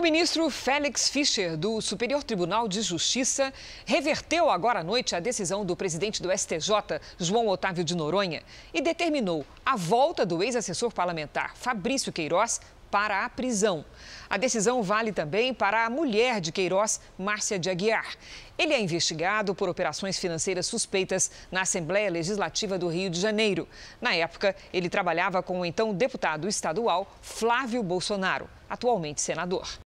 O ministro Félix Fischer, do Superior Tribunal de Justiça, reverteu agora à noite a decisão do presidente do STJ, João Otávio de Noronha, e determinou a volta do ex-assessor parlamentar Fabrício Queiroz para a prisão. A decisão vale também para a mulher de Queiroz, Márcia de Aguiar. Ele é investigado por operações financeiras suspeitas na Assembleia Legislativa do Rio de Janeiro. Na época, ele trabalhava com o então deputado estadual Flávio Bolsonaro, atualmente senador.